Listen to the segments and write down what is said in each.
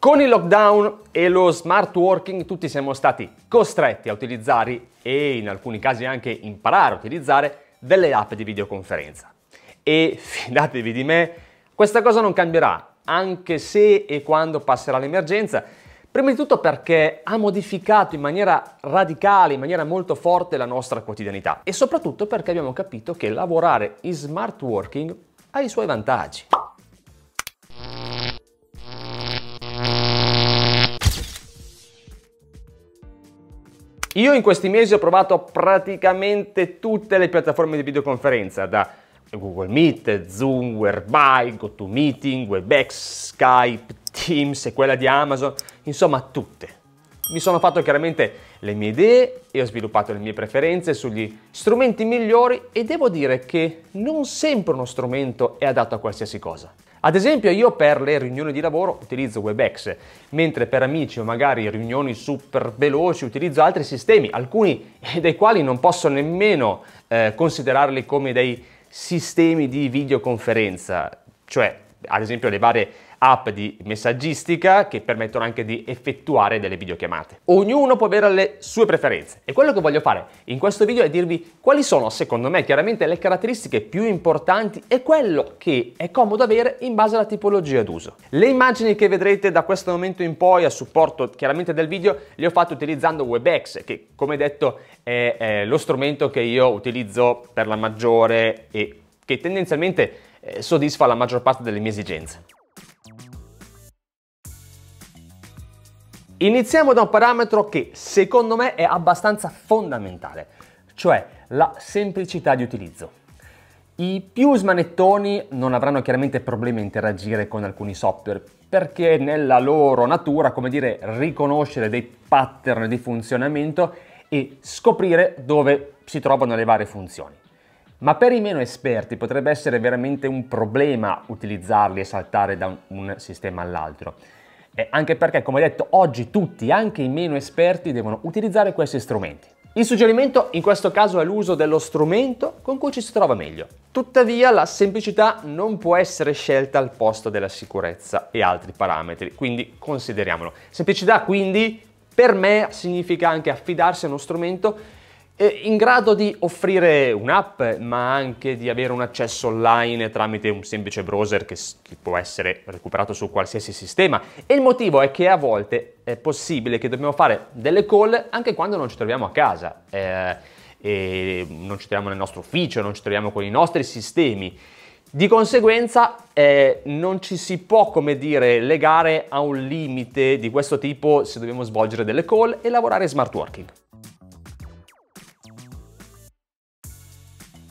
Con il lockdown e lo smart working tutti siamo stati costretti a utilizzare e in alcuni casi anche imparare a utilizzare delle app di videoconferenza. E fidatevi di me, questa cosa non cambierà, anche se e quando passerà l'emergenza, prima di tutto perché ha modificato in maniera radicale, in maniera molto forte la nostra quotidianità e soprattutto perché abbiamo capito che lavorare in smart working ha i suoi vantaggi. Io in questi mesi ho provato praticamente tutte le piattaforme di videoconferenza, da Google Meet, Zoom, Whereby, GoToMeeting, WebEx, Skype, Teams e quella di Amazon, insomma tutte. Mi sono fatto chiaramente le mie idee e ho sviluppato le mie preferenze sugli strumenti migliori e devo dire che non sempre uno strumento è adatto a qualsiasi cosa. Ad esempio io per le riunioni di lavoro utilizzo WebEx, mentre per amici o magari riunioni super veloci utilizzo altri sistemi, alcuni dei quali non posso nemmeno eh, considerarli come dei sistemi di videoconferenza, cioè ad esempio le varie app di messaggistica che permettono anche di effettuare delle videochiamate. Ognuno può avere le sue preferenze e quello che voglio fare in questo video è dirvi quali sono secondo me chiaramente le caratteristiche più importanti e quello che è comodo avere in base alla tipologia d'uso. Le immagini che vedrete da questo momento in poi a supporto chiaramente del video le ho fatte utilizzando WebEx che come detto è, è lo strumento che io utilizzo per la maggiore e che tendenzialmente eh, soddisfa la maggior parte delle mie esigenze. Iniziamo da un parametro che secondo me è abbastanza fondamentale, cioè la semplicità di utilizzo. I più smanettoni non avranno chiaramente problemi a interagire con alcuni software perché è nella loro natura, come dire, riconoscere dei pattern di funzionamento e scoprire dove si trovano le varie funzioni. Ma per i meno esperti potrebbe essere veramente un problema utilizzarli e saltare da un sistema all'altro. E anche perché, come detto, oggi tutti, anche i meno esperti, devono utilizzare questi strumenti. Il suggerimento in questo caso è l'uso dello strumento con cui ci si trova meglio. Tuttavia la semplicità non può essere scelta al posto della sicurezza e altri parametri, quindi consideriamolo. Semplicità quindi per me significa anche affidarsi a uno strumento in grado di offrire un'app, ma anche di avere un accesso online tramite un semplice browser che, può essere recuperato su qualsiasi sistema. E il motivo è che a volte è possibile che dobbiamo fare delle call anche quando non ci troviamo a casa, eh, non ci troviamo nel nostro ufficio, non ci troviamo con i nostri sistemi. Di conseguenza eh, non ci si può, come dire, legare a un limite di questo tipo se dobbiamo svolgere delle call e lavorare smart working.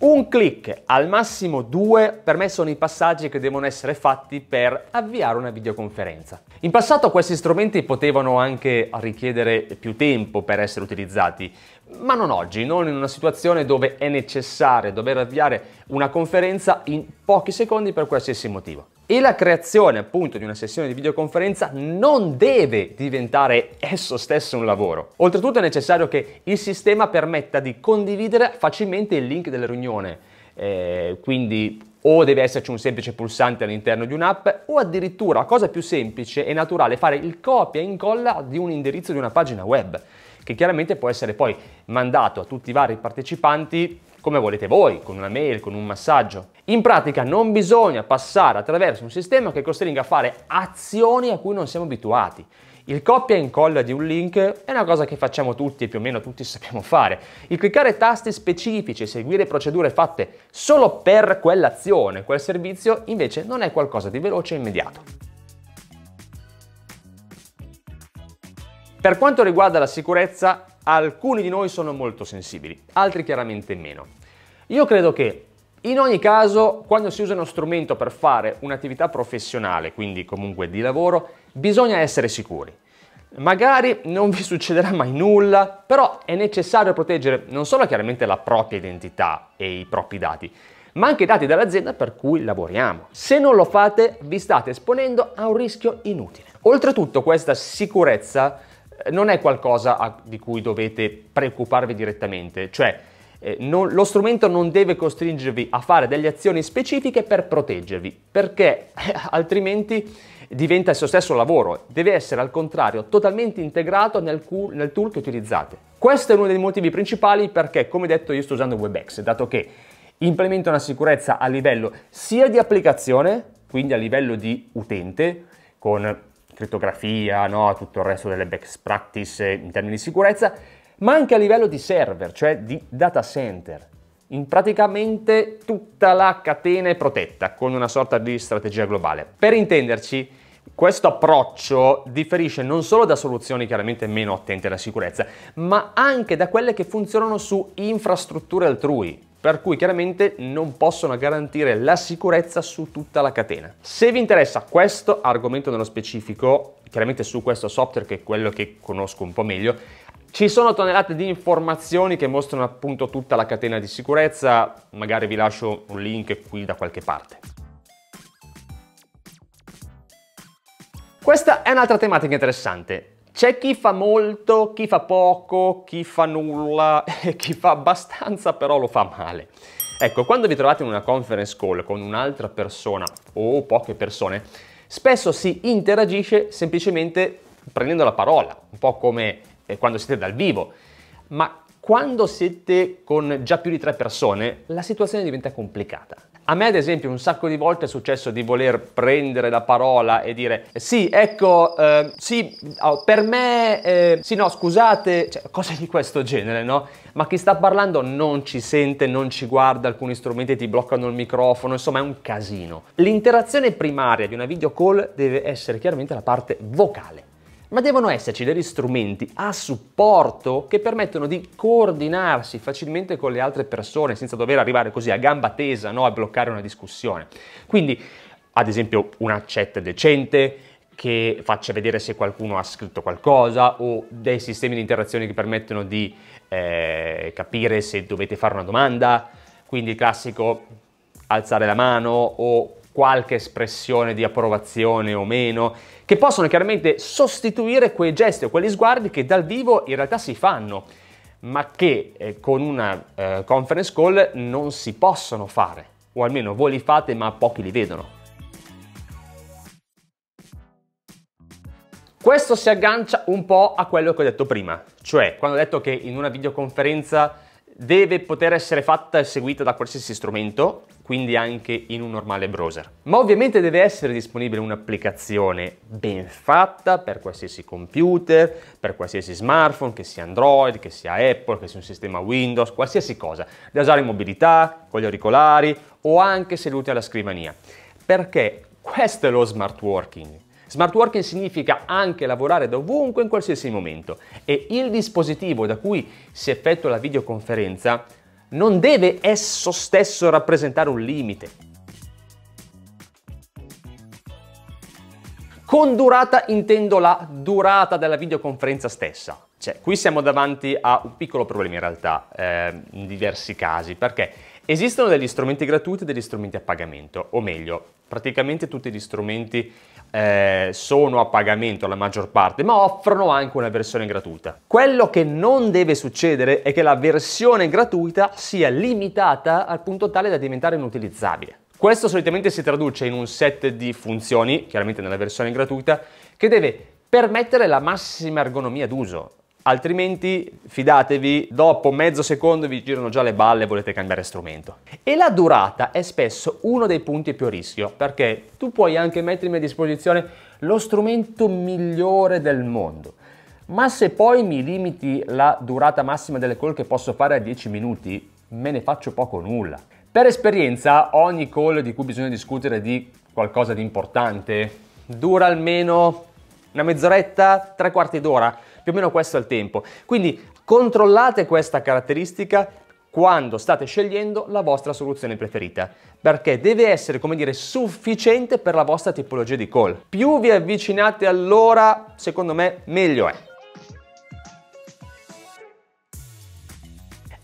Un clic, al massimo due, per me sono i passaggi che devono essere fatti per avviare una videoconferenza. In passato questi strumenti potevano anche richiedere più tempo per essere utilizzati, ma non oggi, non in una situazione dove è necessario dover avviare una conferenza in pochi secondi per qualsiasi motivo e la creazione appunto di una sessione di videoconferenza non deve diventare esso stesso un lavoro. Oltretutto è necessario che il sistema permetta di condividere facilmente il link della riunione, eh, quindi o deve esserci un semplice pulsante all'interno di un'app o addirittura, cosa più semplice e naturale, fare il copia e incolla di un indirizzo di una pagina web che chiaramente può essere poi mandato a tutti i vari partecipanti come volete voi, con una mail, con un massaggio. In pratica non bisogna passare attraverso un sistema che costringa a fare azioni a cui non siamo abituati. Il copia e incolla di un link è una cosa che facciamo tutti e più o meno tutti sappiamo fare. Il cliccare tasti specifici e seguire procedure fatte solo per quell'azione, quel servizio, invece non è qualcosa di veloce e immediato. Per quanto riguarda la sicurezza, alcuni di noi sono molto sensibili, altri chiaramente meno. Io credo che in ogni caso, quando si usa uno strumento per fare un'attività professionale, quindi comunque di lavoro, bisogna essere sicuri. Magari non vi succederà mai nulla, però è necessario proteggere non solo chiaramente la propria identità e i propri dati, ma anche i dati dell'azienda per cui lavoriamo. Se non lo fate, vi state esponendo a un rischio inutile. Oltretutto, questa sicurezza eh, non è qualcosa di cui dovete preoccuparvi direttamente, cioè eh, non, lo strumento non deve costringervi a fare delle azioni specifiche per proteggervi, perché eh, altrimenti diventa il suo stesso lavoro, deve essere al contrario totalmente integrato nel, cu- nel tool che utilizzate. Questo è uno dei motivi principali perché, come detto, io sto usando WebEx, dato che implemento una sicurezza a livello sia di applicazione, quindi a livello di utente, con criptografia, no, tutto il resto delle best practice in termini di sicurezza, ma anche a livello di server, cioè di data center. In praticamente tutta la catena è protetta con una sorta di strategia globale. Per intenderci, questo approccio differisce non solo da soluzioni chiaramente meno attente alla sicurezza, ma anche da quelle che funzionano su infrastrutture altrui, per cui chiaramente non possono garantire la sicurezza su tutta la catena. Se vi interessa questo argomento nello specifico, chiaramente su questo software che è quello che conosco un po' meglio, ci sono tonnellate di informazioni che mostrano appunto tutta la catena di sicurezza, magari vi lascio un link qui da qualche parte. Questa è un'altra tematica interessante. C'è chi fa molto, chi fa poco, chi fa nulla e chi fa abbastanza però lo fa male. Ecco, quando vi trovate in una conference call con un'altra persona o poche persone, spesso si interagisce semplicemente prendendo la parola, un po' come eh, quando siete dal vivo, ma quando siete con già più di tre persone la situazione diventa complicata. A me ad esempio un sacco di volte è successo di voler prendere la parola e dire sì, ecco, eh, sì, oh, per me, eh, sì, no, scusate, cioè, cose di questo genere, no? Ma chi sta parlando non ci sente, non ci guarda, alcuni strumenti ti bloccano il microfono, insomma è un casino. L'interazione primaria di una video call deve essere chiaramente la parte vocale ma devono esserci degli strumenti a supporto che permettono di coordinarsi facilmente con le altre persone senza dover arrivare così a gamba tesa no? a bloccare una discussione. Quindi, ad esempio, una chat decente, che faccia vedere se qualcuno ha scritto qualcosa o dei sistemi di interazione che permettono di eh, capire se dovete fare una domanda, quindi il classico alzare la mano o qualche espressione di approvazione o meno, che possono chiaramente sostituire quei gesti o quegli sguardi che dal vivo in realtà si fanno, ma che eh, con una eh, conference call non si possono fare, o almeno voi li fate ma pochi li vedono. Questo si aggancia un po' a quello che ho detto prima, cioè quando ho detto che in una videoconferenza deve poter essere fatta e seguita da qualsiasi strumento, quindi anche in un normale browser. Ma ovviamente deve essere disponibile un'applicazione ben fatta per qualsiasi computer, per qualsiasi smartphone, che sia Android, che sia Apple, che sia un sistema Windows, qualsiasi cosa, da usare in mobilità, con gli auricolari o anche seduti alla scrivania. Perché questo è lo smart working. Smart working significa anche lavorare da ovunque in qualsiasi momento e il dispositivo da cui si effettua la videoconferenza non deve esso stesso rappresentare un limite. Con durata intendo la durata della videoconferenza stessa. Cioè, qui siamo davanti a un piccolo problema in realtà, eh, in diversi casi, perché Esistono degli strumenti gratuiti e degli strumenti a pagamento, o meglio, praticamente tutti gli strumenti eh, sono a pagamento la maggior parte, ma offrono anche una versione gratuita. Quello che non deve succedere è che la versione gratuita sia limitata al punto tale da diventare inutilizzabile. Questo solitamente si traduce in un set di funzioni, chiaramente nella versione gratuita, che deve permettere la massima ergonomia d'uso, altrimenti fidatevi, dopo mezzo secondo vi girano già le balle e volete cambiare strumento. E la durata è spesso uno dei punti più a rischio, perché tu puoi anche mettermi a disposizione lo strumento migliore del mondo. Ma se poi mi limiti la durata massima delle call che posso fare a 10 minuti, me ne faccio poco nulla. Per esperienza, ogni call di cui bisogna discutere di qualcosa di importante dura almeno una mezz'oretta, tre quarti d'ora più o meno questo è il tempo. Quindi controllate questa caratteristica quando state scegliendo la vostra soluzione preferita, perché deve essere, come dire, sufficiente per la vostra tipologia di call. Più vi avvicinate all'ora, secondo me, meglio è.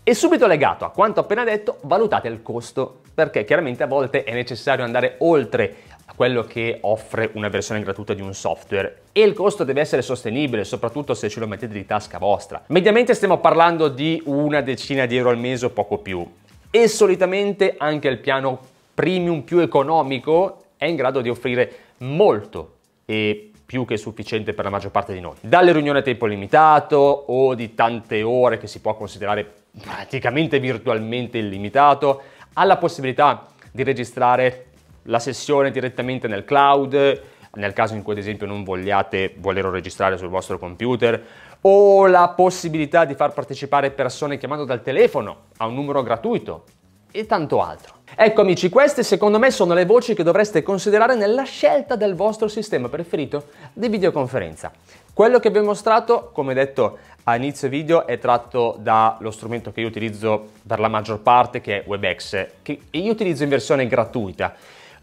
E subito legato a quanto appena detto, valutate il costo, perché chiaramente a volte è necessario andare oltre quello che offre una versione gratuita di un software e il costo deve essere sostenibile, soprattutto se ce lo mettete di tasca vostra. Mediamente stiamo parlando di una decina di euro al mese o poco più e solitamente anche il piano premium più economico è in grado di offrire molto e più che sufficiente per la maggior parte di noi. Dalle riunioni a tempo limitato o di tante ore che si può considerare praticamente virtualmente illimitato, alla possibilità di registrare la sessione direttamente nel cloud, nel caso in cui ad esempio non vogliate volerlo registrare sul vostro computer, o la possibilità di far partecipare persone chiamando dal telefono a un numero gratuito e tanto altro. Ecco amici, queste secondo me sono le voci che dovreste considerare nella scelta del vostro sistema preferito di videoconferenza. Quello che vi ho mostrato, come detto a inizio video, è tratto dallo strumento che io utilizzo per la maggior parte, che è WebEx, che io utilizzo in versione gratuita.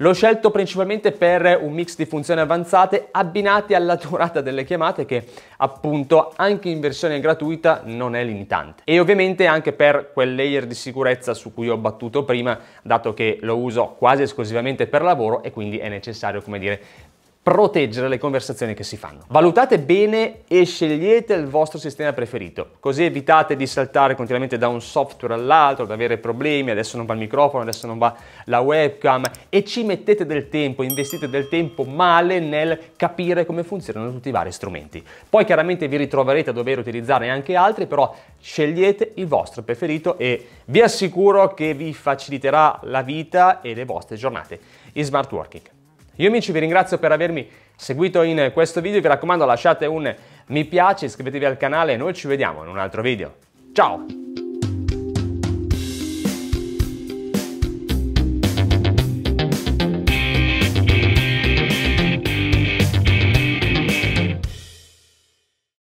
L'ho scelto principalmente per un mix di funzioni avanzate abbinate alla durata delle chiamate che appunto anche in versione gratuita non è limitante. E ovviamente anche per quel layer di sicurezza su cui ho battuto prima, dato che lo uso quasi esclusivamente per lavoro e quindi è necessario, come dire, proteggere le conversazioni che si fanno. Valutate bene e scegliete il vostro sistema preferito, così evitate di saltare continuamente da un software all'altro, di avere problemi, adesso non va il microfono, adesso non va la webcam e ci mettete del tempo, investite del tempo male nel capire come funzionano tutti i vari strumenti. Poi chiaramente vi ritroverete a dover utilizzare anche altri, però scegliete il vostro preferito e vi assicuro che vi faciliterà la vita e le vostre giornate in smart working. Io amici vi ringrazio per avermi seguito in questo video, vi raccomando lasciate un mi piace, iscrivetevi al canale e noi ci vediamo in un altro video. Ciao!